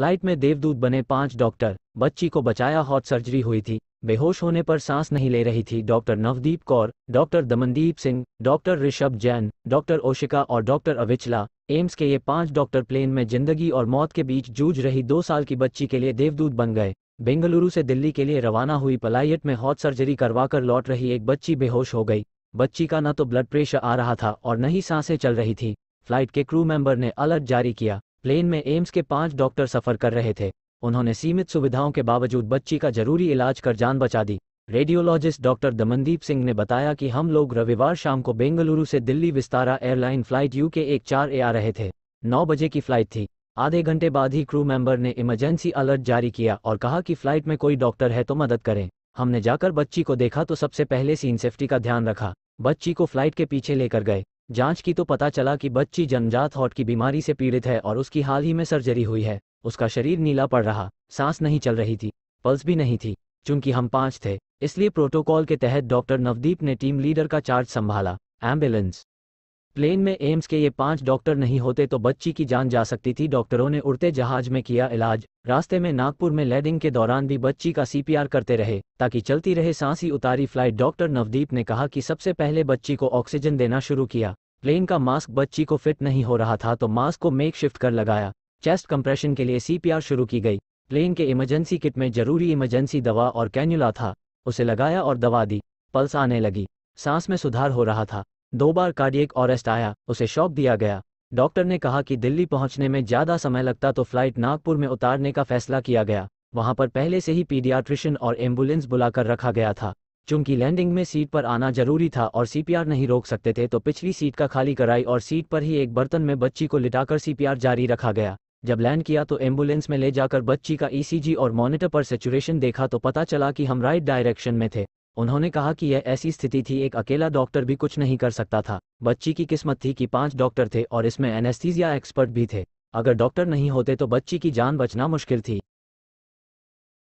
flight में देवदूत बने पांच डॉक्टर बच्ची को बचाया हॉट सर्जरी हुई थी बेहोश होने पर सांस नहीं ले रही थी doctor Navdeep Kaur doctor Damandeep Singh doctor Rishabh Jain doctor Oshika और डॉक्टर अविचला एम्स के ये पांच डॉक्टर प्लेन में जिंदगी और मौत के बीच जूझ रही दो साल की बच्ची के लिए देवदूत बन गए बेंगलुरु से दिल्ली के लिए रवाना हुई पलायट में हॉट सर्जरी करवाकर लौट रही एक बच्ची बेहोश हो गई बच्ची का न तो ब्लड प्रेशर आ रहा था और न ही सांसें चल रही थी फ्लाइट के क्रू मेंबर ने अलर्ट जारी किया प्लेन में एम्स के पांच डॉक्टर सफर कर रहे थे उन्होंने सीमित सुविधाओं के बावजूद बच्ची का जरूरी इलाज कर जान बचा दी रेडियोलॉजिस्ट डॉक्टर दमनदीप सिंह ने बताया कि हम लोग रविवार शाम को बेंगलुरु से Delhi Vistara airline flight U K एक चार ए आ रहे थे नौ बजे की फ्लाइट थी आधे घंटे बाद ही क्रू मेंबर ने इमरजेंसी अलर्ट जारी किया और कहा कि फ्लाइट में कोई डॉक्टर है तो मदद करें हमने जाकर बच्ची को देखा तो सबसे पहले सीन सेफ्टी का ध्यान रखा बच्ची को फ्लाइट के पीछे लेकर गए जांच की तो पता चला कि बच्ची जन्मजात हॉट की बीमारी से पीड़ित है और उसकी हाल ही में सर्जरी हुई है उसका शरीर नीला पड़ रहा सांस नहीं चल रही थी पल्स भी नहीं थी चूंकि हम पांच थे इसलिए प्रोटोकॉल के तहत डॉक्टर नवदीप ने टीम लीडर का चार्ज संभाला एम्बुलेंस प्लेन में एम्स के ये पांच डॉक्टर नहीं होते तो बच्ची की जान जा सकती थी डॉक्टरों ने उड़ते जहाज में किया इलाज रास्ते में नागपुर में लैंडिंग के दौरान भी बच्ची का सीपीआर करते रहे ताकि चलती रहे सांसी उतारी फ्लाइट डॉक्टर नवदीप ने कहा कि सबसे पहले बच्ची को ऑक्सीजन देना शुरू किया प्लेन का मास्क बच्ची को फिट नहीं हो रहा था तो मास्क को मेक शिफ्ट कर लगाया चेस्ट कंप्रेशन के लिए सीपीआर शुरू की गई प्लेन के इमरजेंसी किट में जरूरी इमरजेंसी दवा और कैन्यूला था उसे लगाया और दवा दी पल्स आने लगी सांस में सुधार हो रहा था दो बार कार्डियक अरेस्ट आया उसे शौक दिया गया डॉक्टर ने कहा कि दिल्ली पहुंचने में ज़्यादा समय लगता तो फ्लाइट नागपुर में उतारने का फैसला किया गया वहां पर पहले से ही पीडियाट्रिशियन और एम्बुलेंस बुलाकर रखा गया था चूंकि लैंडिंग में सीट पर आना जरूरी था और सीपीआर नहीं रोक सकते थे तो पिछली सीट का खाली कराई और सीट पर ही एक बर्तन में बच्ची को लिटाकर सीपीआर जारी रखा गया जब लैंड किया तो एम्बुलेंस में ले जाकर बच्ची का ईसीजी और मॉनिटर पर सेचुरेशन देखा तो पता चला कि हम राइट डायरेक्शन में थे उन्होंने कहा कि यह ऐसी स्थिति थी एक अकेला डॉक्टर भी कुछ नहीं कर सकता था बच्ची की किस्मत थी कि पांच डॉक्टर थे और इसमें एनेस्थीजिया एक्सपर्ट भी थे अगर डॉक्टर नहीं होते तो बच्ची की जान बचना मुश्किल थी